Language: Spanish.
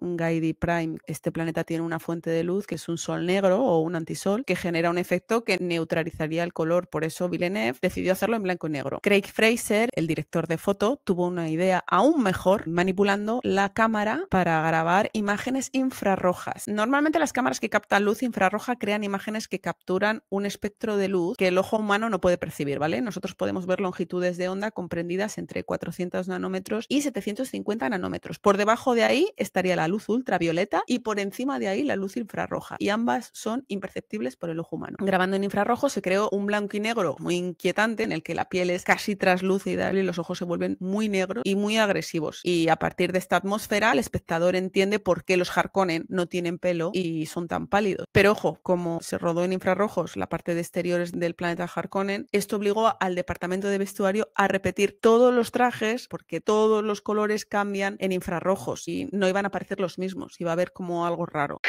Gaidi Prime, este planeta tiene una fuente de luz que es un sol negro o un antisol que genera un efecto que neutralizaría el color. Por eso Villeneuve decidió hacerlo en blanco y negro. Craig Fraser, el director de foto, tuvo una idea aún mejor manipulando la cámara para grabar imágenes infrarrojas. Normalmente las cámaras que captan luz infrarroja crean imágenes que capturan un espectro de luz que el ojo humano no puede percibir, ¿vale? Nosotros podemos ver longitudes de onda comprendidas entre 400 nanómetros y 750 nanómetros. Por debajo de ahí estaría la luz ultravioleta y por encima de ahí la luz infrarroja. Y ambas son imperceptibles por el ojo humano. Grabando en infrarrojo se creó un blanco y negro muy inquietante en el que la piel es casi traslúcida y los ojos se vuelven muy negros y muy agresivos. Y a partir de esta atmósfera el espectador entiende por qué los Harkonnen no tienen pelo y son tan pálidos. Pero ojo, como se rodó en infrarrojos la parte de exteriores del planeta Harkonnen, esto obligó al departamento de vestuario a repetir todos los trajes porque todos los colores cambian en infrarrojos y no iban a aparecer los mismos y va a haber como algo raro.